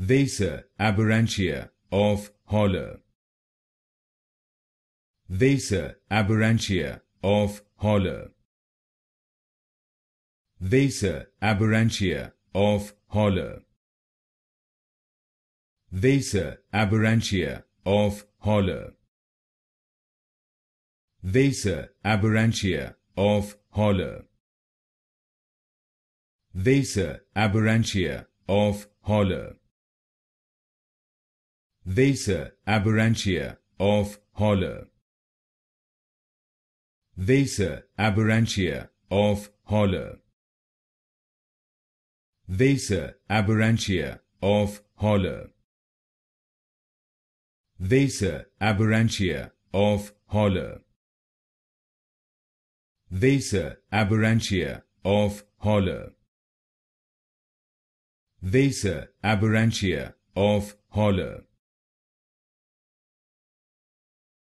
Vasa aberrantia of Holler. Vasa aberrantia of Holler. Vasa aberrantia of Holler. Vasa aberrantia of Holler. Vasa aberrantia of Holler. aberrantia of Holler. Vasa aberrantia of Holler. Vasa aberrantia of Holler. Vasa aberrantia of Holler. Vasa aberrantia of Holler. Vasa aberrantia of Holler. aberrantia of Holler.